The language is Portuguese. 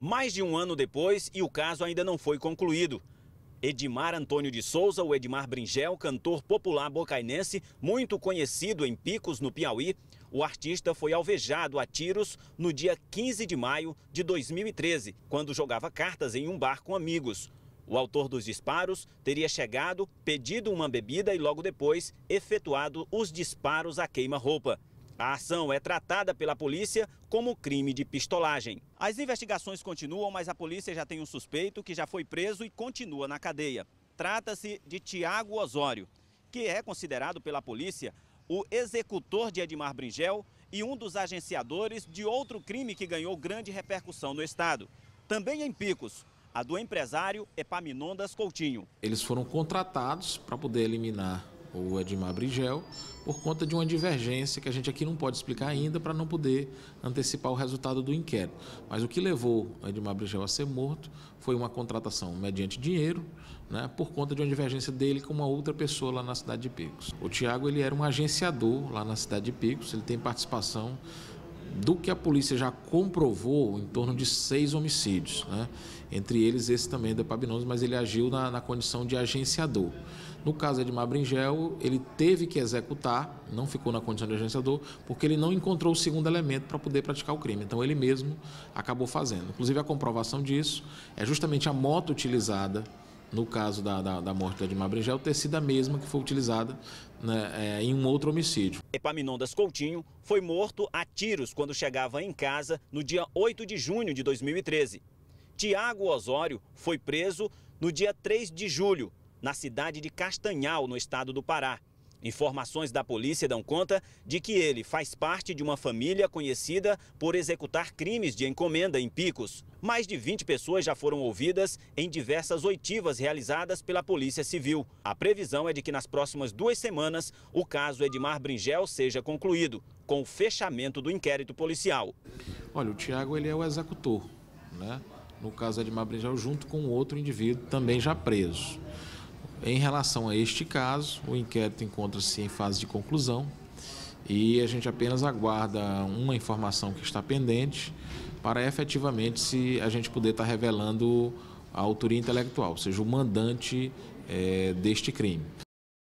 Mais de um ano depois e o caso ainda não foi concluído. Edmar Antônio de Souza, o Edmar Bringel, cantor popular bocainense, muito conhecido em Picos, no Piauí, o artista foi alvejado a tiros no dia 15 de maio de 2013, quando jogava cartas em um bar com amigos. O autor dos disparos teria chegado, pedido uma bebida e logo depois efetuado os disparos à queima-roupa. A ação é tratada pela polícia como crime de pistolagem. As investigações continuam, mas a polícia já tem um suspeito que já foi preso e continua na cadeia. Trata-se de Tiago Osório, que é considerado pela polícia o executor de Edmar Bringel e um dos agenciadores de outro crime que ganhou grande repercussão no estado. Também em Picos, a do empresário Epaminondas Coutinho. Eles foram contratados para poder eliminar ou Edmar Brigel, por conta de uma divergência que a gente aqui não pode explicar ainda para não poder antecipar o resultado do inquérito. Mas o que levou Edmar Brigel a ser morto foi uma contratação mediante dinheiro, né, por conta de uma divergência dele com uma outra pessoa lá na cidade de Picos. O Tiago ele era um agenciador lá na cidade de Picos, ele tem participação do que a polícia já comprovou, em torno de seis homicídios, né? entre eles esse também da Pabinoso, mas ele agiu na, na, condição de agenciador. No caso de Mabringel, ele teve que executar, não ficou na condição de agenciador, porque ele não encontrou o segundo elemento para poder praticar o crime. Então ele mesmo acabou fazendo. Inclusive a comprovação disso é justamente a moto utilizada no caso da, da, da morte de Edmar Bregel, ter sido a mesma que foi utilizada né, é, em um outro homicídio. Epaminondas Coutinho foi morto a tiros quando chegava em casa no dia 8 de junho de 2013. Tiago Osório foi preso no dia 3 de julho, na cidade de Castanhal, no estado do Pará. Informações da polícia dão conta de que ele faz parte de uma família conhecida por executar crimes de encomenda em picos. Mais de 20 pessoas já foram ouvidas em diversas oitivas realizadas pela Polícia Civil. A previsão é de que nas próximas duas semanas o caso Edmar Bringel seja concluído, com o fechamento do inquérito policial. Olha, o Tiago ele é o executor, né? no caso Edmar Bringel, junto com outro indivíduo também já preso. Em relação a este caso, o inquérito encontra-se em fase de conclusão e a gente apenas aguarda uma informação que está pendente para efetivamente se a gente poder estar revelando a autoria intelectual, ou seja, o mandante é, deste crime.